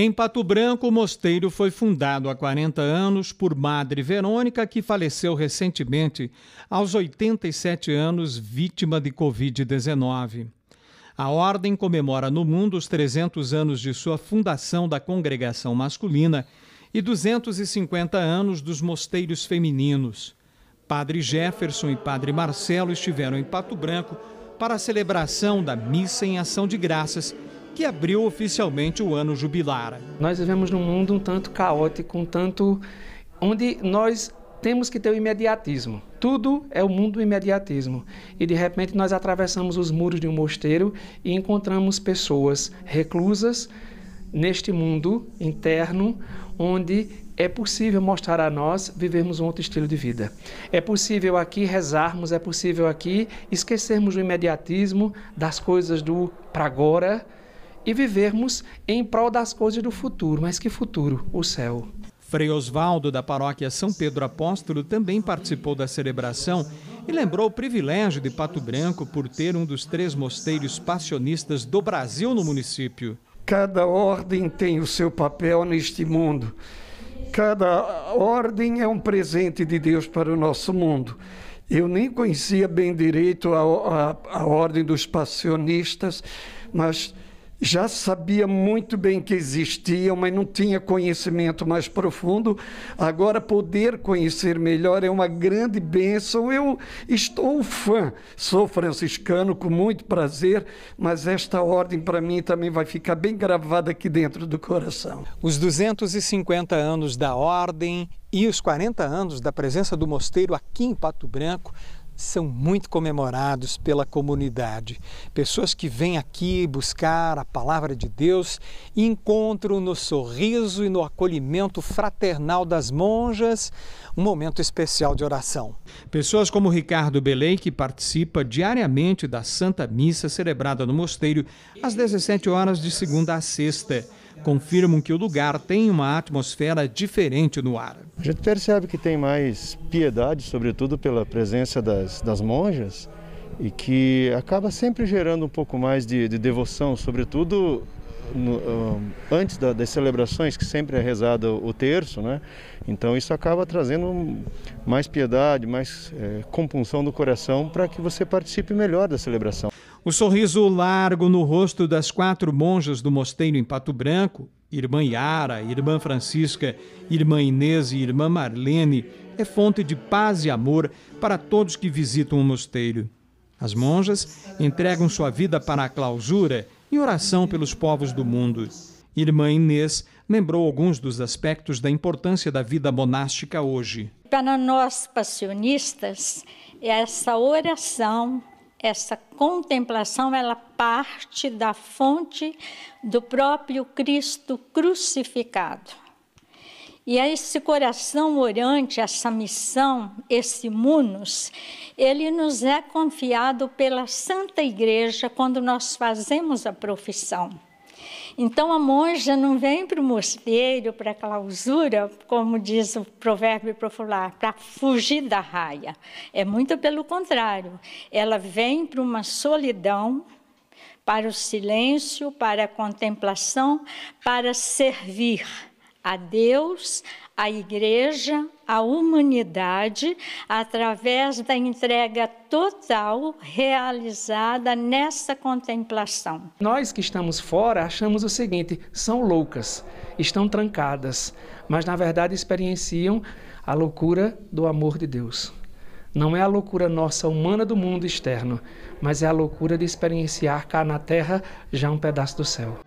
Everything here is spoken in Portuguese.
Em Pato Branco, o mosteiro foi fundado há 40 anos por Madre Verônica, que faleceu recentemente aos 87 anos, vítima de Covid-19. A ordem comemora no mundo os 300 anos de sua fundação da congregação masculina e 250 anos dos mosteiros femininos. Padre Jefferson e Padre Marcelo estiveram em Pato Branco para a celebração da Missa em Ação de Graças que abriu oficialmente o ano jubilar. Nós vivemos num mundo um tanto caótico, um tanto onde nós temos que ter o imediatismo. Tudo é o mundo do imediatismo. E de repente nós atravessamos os muros de um mosteiro e encontramos pessoas reclusas neste mundo interno onde é possível mostrar a nós vivermos um outro estilo de vida. É possível aqui rezarmos, é possível aqui esquecermos do imediatismo, das coisas do para agora e vivermos em prol das coisas do futuro. Mas que futuro? O céu. Frei Osvaldo, da paróquia São Pedro Apóstolo, também participou da celebração e lembrou o privilégio de Pato Branco por ter um dos três mosteiros passionistas do Brasil no município. Cada ordem tem o seu papel neste mundo. Cada ordem é um presente de Deus para o nosso mundo. Eu nem conhecia bem direito a, a, a ordem dos passionistas, mas já sabia muito bem que existiam, mas não tinha conhecimento mais profundo. Agora, poder conhecer melhor é uma grande bênção. Eu estou fã, sou franciscano com muito prazer, mas esta ordem para mim também vai ficar bem gravada aqui dentro do coração. Os 250 anos da ordem e os 40 anos da presença do mosteiro aqui em Pato Branco são muito comemorados pela comunidade. Pessoas que vêm aqui buscar a palavra de Deus encontram no sorriso e no acolhimento fraternal das monjas um momento especial de oração. Pessoas como Ricardo Belei, que participa diariamente da Santa Missa celebrada no mosteiro às 17 horas de segunda a sexta confirmam que o lugar tem uma atmosfera diferente no ar. A gente percebe que tem mais piedade, sobretudo pela presença das, das monjas, e que acaba sempre gerando um pouco mais de, de devoção, sobretudo no, um, ah, antes da, das celebrações, que sempre é rezado o terço, né? Então isso acaba trazendo mais piedade, mais é, compunção do coração para que você participe melhor da celebração. O sorriso largo no rosto das quatro monjas do mosteiro em Pato Branco, irmã Yara, irmã Francisca, irmã Inês e irmã Marlene, é fonte de paz e amor para todos que visitam o mosteiro. As monjas entregam sua vida para a clausura e oração pelos povos do mundo. Irmã Inês lembrou alguns dos aspectos da importância da vida monástica hoje. Para nós passionistas, essa oração essa contemplação ela parte da fonte do próprio Cristo crucificado. E esse coração orante, essa missão, esse munus, ele nos é confiado pela Santa Igreja quando nós fazemos a profissão. Então a monja não vem para o mosteiro, para a clausura, como diz o provérbio popular, para fugir da raia. É muito pelo contrário. Ela vem para uma solidão, para o silêncio, para a contemplação, para servir a Deus, à Igreja, à humanidade, através da entrega total realizada nessa contemplação. Nós que estamos fora achamos o seguinte: são loucas, estão trancadas, mas na verdade experienciam a loucura do amor de Deus. Não é a loucura nossa humana do mundo externo, mas é a loucura de experienciar cá na terra já um pedaço do céu.